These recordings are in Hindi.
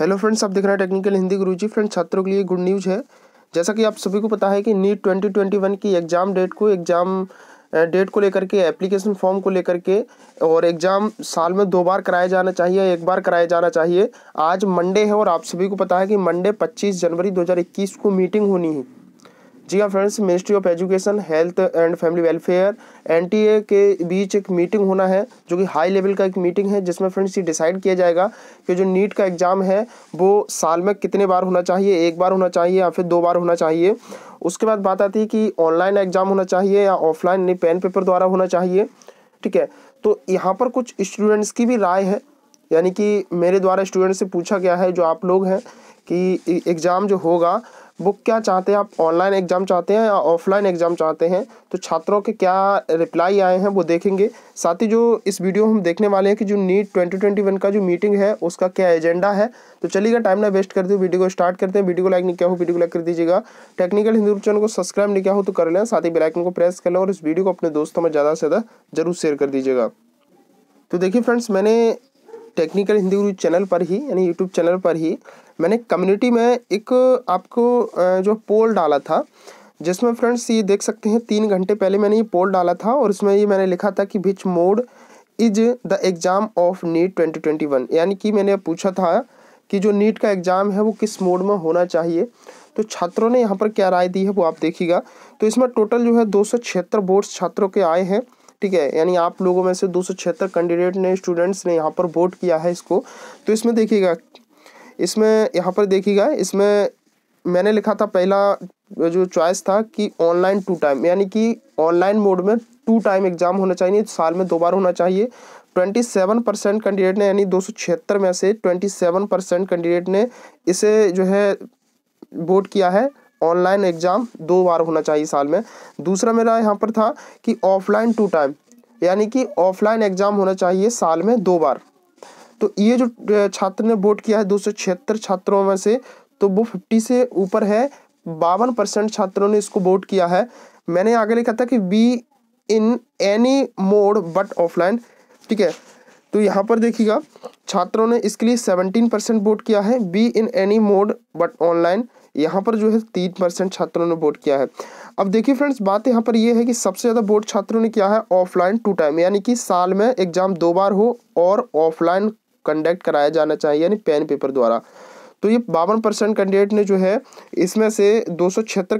हेलो फ्रेंड्स आप देख रहे हैं टेक्निकल हिंदी गुरु जी फ्रेंड्स छात्रों के लिए गुड न्यूज़ है जैसा कि आप सभी को पता है कि नीट 2021 की एग्ज़ाम डेट को एग्ज़ाम डेट को लेकर के एप्लीकेशन फॉर्म को लेकर के और एग्ज़ाम साल में दो बार कराया जाना चाहिए एक बार कराया जाना चाहिए आज मंडे है और आप सभी को पता है कि मंडे पच्चीस जनवरी दो को मीटिंग होनी है जी हाँ friends ministry of education health and family welfare एन के बीच एक मीटिंग होना है जो कि हाई लेवल का एक मीटिंग है जिसमें फ्रेंड्स ये डिसाइड किया जाएगा कि जो नीट का एग्ज़ाम है वो साल में कितने बार होना चाहिए एक बार होना चाहिए या फिर दो बार होना चाहिए उसके बाद बात आती है कि ऑनलाइन एग्ज़ाम होना चाहिए या ऑफलाइन यानी पेन पेपर द्वारा होना चाहिए ठीक है तो यहाँ पर कुछ स्टूडेंट्स की भी राय है यानी कि मेरे द्वारा स्टूडेंट से पूछा गया है जो आप लोग हैं कि एग्ज़ाम जो होगा बुक क्या चाहते हैं आप ऑनलाइन एग्जाम चाहते हैं या ऑफलाइन एग्जाम चाहते हैं तो छात्रों के क्या रिप्लाई आए हैं वो देखेंगे साथ ही जो इस वीडियो हम देखने वाले हैं कि जो नीट ट्वेंटी ट्वेंटी वन का जो मीटिंग है उसका क्या एजेंडा है तो चलिएगा टाइम ना वेस्ट करते हुए वीडियो को स्टार्ट करते हैं वीडियो को लाइक नहीं किया हो वीडियो को लाइक कर दीजिएगा टेक्निकल हिंदू चैनल को सब्सक्राइब नहीं किया हो तो कर लें साथ ही बेलाइकन को प्रेस कर लें और इस वीडियो को अपने दोस्तों में ज़्यादा से ज़्यादा जरूर शेयर कर दीजिएगा तो देखिए फ्रेंड्स मैंने टेक्निकल हिंदी गुरु चैनल पर ही यानी यूट्यूब चैनल पर ही मैंने कम्युनिटी में एक आपको जो पोल डाला था जिसमें फ्रेंड्स ये देख सकते हैं तीन घंटे पहले मैंने ये पोल डाला था और इसमें ये मैंने लिखा था कि which mode is the exam of NEET twenty twenty one यानी कि मैंने पूछा था कि जो नीट का एग्ज़ाम है वो किस मोड में होना चाहिए तो छात्रों ने यहाँ पर क्या राय दी है वो आप देखिएगा तो इसमें टोटल जो है दो सौ छिहत्तर बोर्ड्स छात्रों के आए हैं ठीक है यानी आप लोगों में से दो सौ छिहत्तर कैंडिडेट ने स्टूडेंट्स ने यहाँ पर वोट किया है इसको तो इसमें देखिएगा इसमें यहाँ पर देखिएगा इसमें मैंने लिखा था पहला जो चॉइस था कि ऑनलाइन टू टाइम यानी कि ऑनलाइन मोड में टू टाइम एग्जाम होना चाहिए साल में दो बार होना चाहिए ट्वेंटी सेवन परसेंट कैंडिडेट ने यानी दो सौ छिहत्तर में से ट्वेंटी सेवन परसेंट कैंडिडेट ने इसे जो है वोट किया है ऑनलाइन एग्ज़ाम दो बार होना चाहिए साल में दूसरा मेरा यहाँ पर था कि ऑफलाइन टू टाइम यानी कि ऑफलाइन एग्ज़ाम होना चाहिए साल में दो बार तो ये जो छात्र ने वोट किया है दो छात्रों में से तो वो फिफ्टी से ऊपर है बावन परसेंट छात्रों ने इसको वोट किया है मैंने आगे लिखा था कि be in any mode but offline ठीक है तो यहाँ पर देखिएगा छात्रों ने इसके लिए सेवनटीन परसेंट वोट किया है be in any mode but online यहाँ पर जो है तीन परसेंट छात्रों ने वोट किया है अब देखिए फ्रेंड्स बात यहाँ पर यह है कि सबसे ज़्यादा वोट छात्रों ने किया है ऑफलाइन टू टाइम यानी कि साल में एग्ज़ाम दो बार हो और ऑफलाइन कंडक्ट कराया जाना चाहिए यानी पेन पेपर द्वारा तो ये बावन परसेंट कैंडिडेट ने जो है इसमें से दो सौ छिहत्तर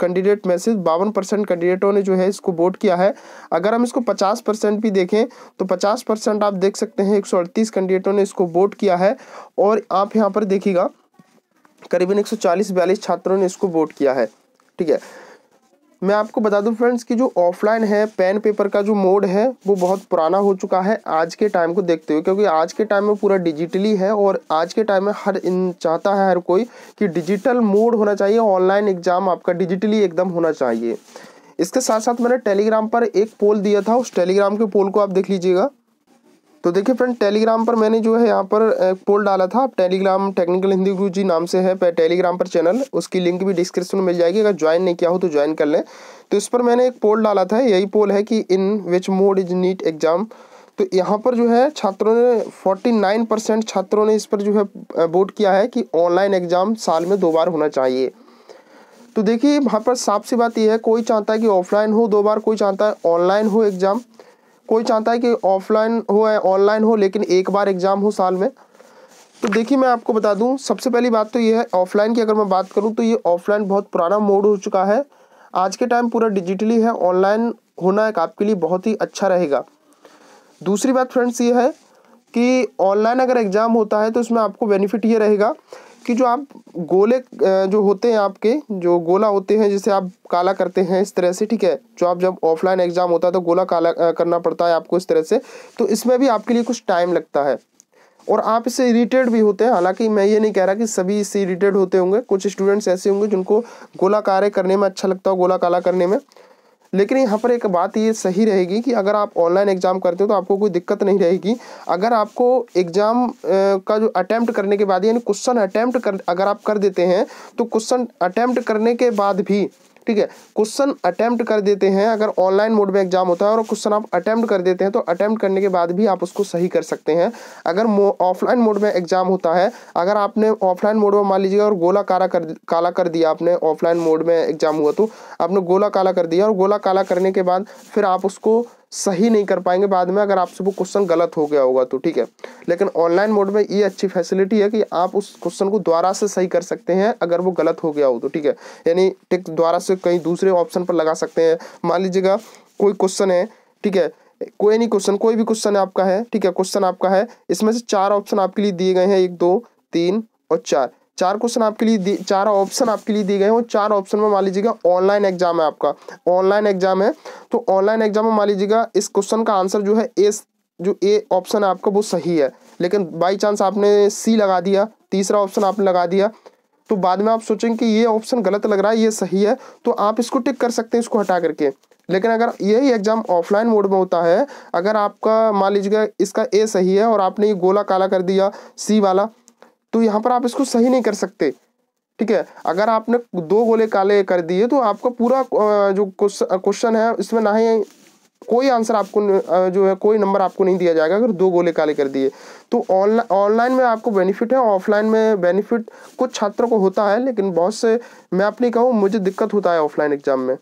कैंडिडेट में से बावन परसेंट कैंडिडेटों ने जो है इसको वोट किया है अगर हम इसको पचास परसेंट भी देखें तो पचास परसेंट आप देख सकते हैं एक सौ अड़तीस कैंडिडेटों ने इसको वोट किया है और आप यहाँ पर देखिएगा करीबन एक सौ चालीस बयालीस छात्रों ने इसको वोट किया है ठीक है मैं आपको बता दूं फ्रेंड्स कि जो ऑफलाइन है पेन पेपर का जो मोड है वो बहुत पुराना हो चुका है आज के टाइम को देखते हुए क्योंकि आज के टाइम में पूरा डिजिटली है और आज के टाइम में हर इन चाहता है हर कोई कि डिजिटल मोड होना चाहिए ऑनलाइन एग्ज़ाम आपका डिजिटली एकदम होना चाहिए इसके साथ साथ मैंने टेलीग्राम पर एक पोल दिया था उस टेलीग्राम के पोल को आप देख लीजिएगा तो देखिए फ्रेंड टेलीग्राम पर मैंने जो है यहाँ पर एक पोल डाला था टेलीग्राम टेक्निकल हिंदी गुरु जी नाम से है टेलीग्राम पर चैनल उसकी लिंक भी डिस्क्रिप्शन में मिल जाएगी अगर ज्वाइन नहीं किया हो तो ज्वाइन कर लें तो इस पर मैंने एक पोल डाला था यही पोल है कि in which mode is NEET exam तो यहाँ पर जो है छात्रों ने फोर्टी नाइन परसेंट छात्रों ने इस पर जो है वोट किया है कि ऑनलाइन एग्जाम साल में दो बार होना चाहिए तो देखिए वहाँ पर साफ सी बात यह है कोई चाहता है कि ऑफलाइन हो दो बार कोई चाहता है ऑनलाइन हो एग्ज़ाम कोई चाहता है कि ऑफलाइन हो या ऑनलाइन हो लेकिन एक बार एग्ज़ाम हो साल में तो देखिए मैं आपको बता दूं सबसे पहली बात तो ये है ऑफलाइन की अगर मैं बात करूं तो ये ऑफलाइन बहुत पुराना मोड हो चुका है आज के टाइम पूरा डिजिटली है ऑनलाइन होना एक आपके लिए बहुत ही अच्छा रहेगा दूसरी बात फ्रेंड्स ये है कि ऑनलाइन अगर एग्ज़ाम होता है तो उसमें आपको बेनिफिट ये रहेगा कि जो आप गोले जो होते हैं आपके जो गोला होते हैं जिसे आप काला करते हैं इस तरह से ठीक है जो आप जब ऑफलाइन एग्ज़ाम होता है तो गोला काला करना पड़ता है आपको इस तरह से तो इसमें भी आपके लिए कुछ टाइम लगता है और आप इससे इरीटेड भी होते हैं हालांकि मैं ये नहीं कह रहा कि सभी इससे इरीटेड होते होंगे कुछ स्टूडेंट्स ऐसे होंगे जिनको गोला कार्य करने में अच्छा लगता हो गोला काला करने में लेकिन यहाँ पर एक बात ये सही रहेगी कि अगर आप ऑनलाइन एग्ज़ाम करते हो तो आपको कोई दिक्कत नहीं रहेगी अगर आपको एग्ज़ाम का जो अटैम्प्ट करने के बाद यानी क्वेश्चन अटैम्प्ट कर अगर आप कर देते हैं तो क्वेश्चन अटैम्प्ट करने के बाद भी ठीक है क्वेश्चन अटैम्प्ट कर देते हैं अगर ऑनलाइन मोड में एग्जाम होता है और क्वेश्चन आप अटैम्प्ट कर देते हैं तो अटैम्प्ट करने के बाद भी आप उसको सही कर सकते हैं अगर ऑफलाइन मोड में एग्जाम होता है अगर आपने ऑफलाइन मोड में मान लीजिए और गोला काला कर काला कर दिया आपने ऑफलाइन मोड में एग्जाम हुआ तो आपने गोला काला कर दिया और गोला काला करने के बाद फिर आप उसको सही नहीं कर पाएंगे बाद में अगर आपसे वो क्वेश्चन गलत हो गया होगा तो ठीक है लेकिन ऑनलाइन मोड में ये अच्छी फैसिलिटी है कि आप उस क्वेश्चन को द्वारा से सही कर सकते हैं अगर वो गलत हो गया हो तो ठीक है यानी टिक द्वारा से कहीं दूसरे ऑप्शन पर लगा सकते हैं मान लीजिएगा कोई क्वेश्चन है ठीक है कोई नहीं क्वेश्चन कोई भी क्वेश्चन आपका है ठीक है क्वेश्चन आपका है इसमें से चार ऑप्शन आपके लिए दिए गए हैं एक दो तीन और चार चार क्वेश्चन आपके लिए चार ऑप्शन आपके लिए दिए गए हैं चार ऑप्शन में मान लीजिएगा ऑनलाइन एग्जाम है आपका ऑनलाइन एग्जाम है तो ऑनलाइन एग्जाम में मान लीजिएगा इस क्वेश्चन का आंसर जो है ए जो ए ऑप्शन है आपका वो सही है लेकिन बाई चांस आपने सी लगा दिया तीसरा ऑप्शन आपने लगा दिया तो बाद में आप सोचेंगे कि ये ऑप्शन गलत लग रहा है ये सही है तो आप इसको टिक कर सकते हैं इसको हटा करके लेकिन अगर यही एग्जाम ऑफलाइन मोड में होता है अगर आपका मान लीजिएगा इसका ए सही है और आपने ये गोला काला कर दिया सी वाला तो यहाँ पर आप इसको सही नहीं कर सकते ठीक है अगर आपने दो गोले काले कर दिए तो आपका पूरा जो क्वेश्चन है इसमें ना ही कोई आंसर आपको जो है कोई नंबर आपको नहीं दिया जाएगा अगर दो गोले काले कर दिए तो ऑनलाइन ऑनलाइन में आपको बेनिफिट है ऑफलाइन में बेनिफिट कुछ छात्रों को होता है लेकिन बहुत से मैं अपनी कहूँ मुझे दिक्कत होता है ऑफलाइन एग्जाम में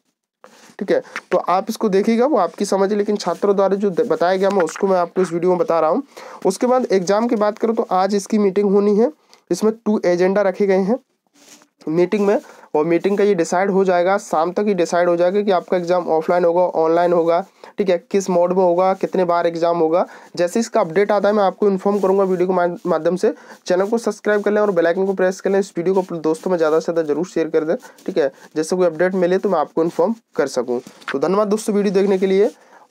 ठीक है तो आप इसको देखिएगा वो आपकी समझ लेकिन छात्रों द्वारा जो बताया गया मैं उसको मैं आपको इस वीडियो में बता रहा हूँ उसके बाद एग्जाम की बात करूँ तो आज इसकी मीटिंग होनी है इसमें टू एजेंडा रखे गए हैं मीटिंग में और मीटिंग का ये डिसाइड हो जाएगा शाम तक ही डिसाइड हो जाएगा कि आपका एग्ज़ाम ऑफलाइन होगा ऑनलाइन होगा ठीक है किस मोड में होगा कितने बार एग्जाम होगा जैसे इसका अपडेट आता है मैं आपको इन्फॉर्म करूंगा वीडियो के माध्यम से चैनल को सब्सक्राइब कर लें और बेलाइकन को प्रेस कर लें इस वीडियो को दोस्तों में ज़्यादा से ज़्यादा जरूर शेयर कर दें ठीक है जैसे कोई अपडेट मिले तो मैं आपको इन्फॉर्म कर सकूँ तो धन्यवाद दोस्तों वीडियो देखने के लिए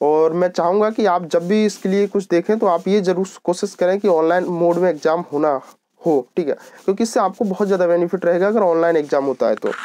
और मैं चाहूँगा कि आप जब भी इसके लिए कुछ देखें तो आप ये जरूर कोशिश करें कि ऑनलाइन मोड में एग्जाम होना हो ठीक है क्योंकि इससे आपको बहुत ज़्यादा बेनिफिट रहेगा अगर ऑनलाइन एग्जाम होता है तो